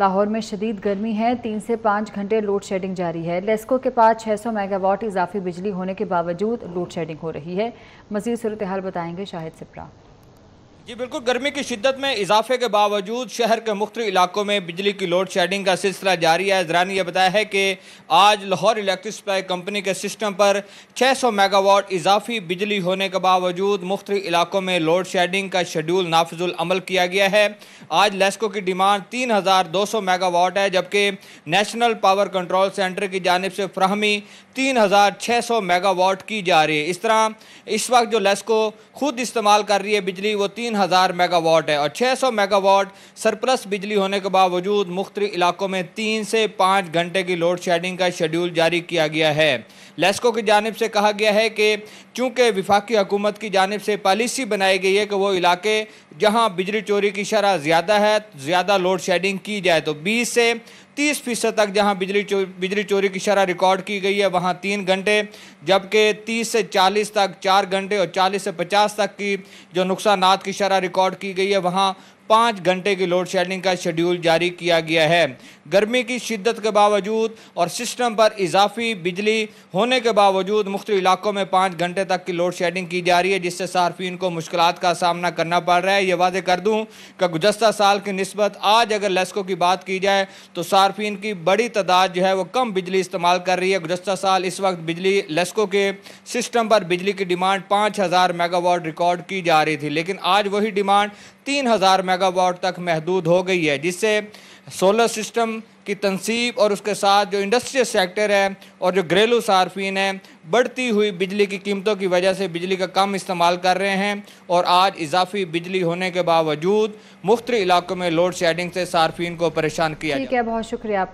लाहौर में शदीद गर्मी है तीन से पाँच घंटे लोड शेडिंग जारी है लेस्को के पास 600 मेगावाट इजाफी बिजली होने के बावजूद लोड शेडिंग हो रही है मजीद सूरत हाल बताएंगे शाहिद सिप्रा जी बिल्कुल गर्मी की शिद्दत में इजाफे के बावजूद शहर के मुख्त इलाकों में बिजली की लोड शेडिंग का सिलसिला जारी है जरा ने यह बताया है कि आज लाहौर इलेक्ट्रिक सप्लाई कंपनी के सिस्टम पर 600 मेगावाट इजाफी बिजली होने के बावजूद मुख्त इलाकों में लोड शेडिंग का शेड्यूल नाफजुलमल किया गया है आज लेस्को की डिमांड तीन हज़ार दो सौ मेगावाट है जबकि नेशनल पावर कंट्रोल सेंटर की जानब से फ्राहमी तीन हज़ार छः सौ मेगावाट की जा रही है इस तरह इस वक्त जो लेस्को खुद इस्तेमाल कर रही है बिजली वो तीन तीन हज़ार मेगावाट है और 600 सौ मेगावाट सरप्लस बिजली होने के बावजूद मुख्तलि इलाकों में तीन से पाँच घंटे की लोड शेडिंग का शेड्यूल जारी किया गया है लेस्को की जानब से कहा गया है कि चूँकि विफाकी हुकूमत की जानब से पॉलिसी बनाई गई है कि वो इलाके जहाँ बिजली चोरी की शरह ज़्यादा है ज़्यादा लोड शेडिंग की जाए तो बीस से तीस फीसद तक जहां बिजली चो, बिजली चोरी की शरह रिकॉर्ड की गई है वहां तीन घंटे जबकि तीस से चालीस तक चार घंटे और चालीस से पचास तक की जो नुकसान की शरह रिकॉर्ड की गई है वहां पाँच घंटे की लोड शेडिंग का शेड्यूल जारी किया गया है गर्मी की शिद्दत के बावजूद और सिस्टम पर इजाफी बिजली होने के बावजूद मुख्त इलाकों में पाँच घंटे तक की लोड शेडिंग की जा रही है जिससे सार्फिन को मुश्किल का सामना करना पड़ रहा है ये वादे कर दूँ कि गुजशत साल की नस्बत आज अगर लेस्को की बात की जाए तो सार्फिन की बड़ी तादाद जो है वह कम बिजली इस्तेमाल कर रही है गुजशत साल इस वक्त बिजली लेस्को के सिस्टम पर बिजली की डिमांड पाँच हज़ार मेगावाट रिकॉर्ड की जा रही थी लेकिन आज वही डिमांड 3000 मेगावाट तक महदूद हो गई है जिससे सोलर सिस्टम की तनसीब और उसके साथ जो इंडस्ट्रियल सेक्टर है और जो घरेलू सार्फिन है बढ़ती हुई बिजली की कीमतों की वजह से बिजली का कम इस्तेमाल कर रहे हैं और आज इजाफी बिजली होने के बावजूद मुख्त इलाकों में लोड शेडिंग से सार्फिन को परेशान किया ठीक है बहुत शुक्रिया आपका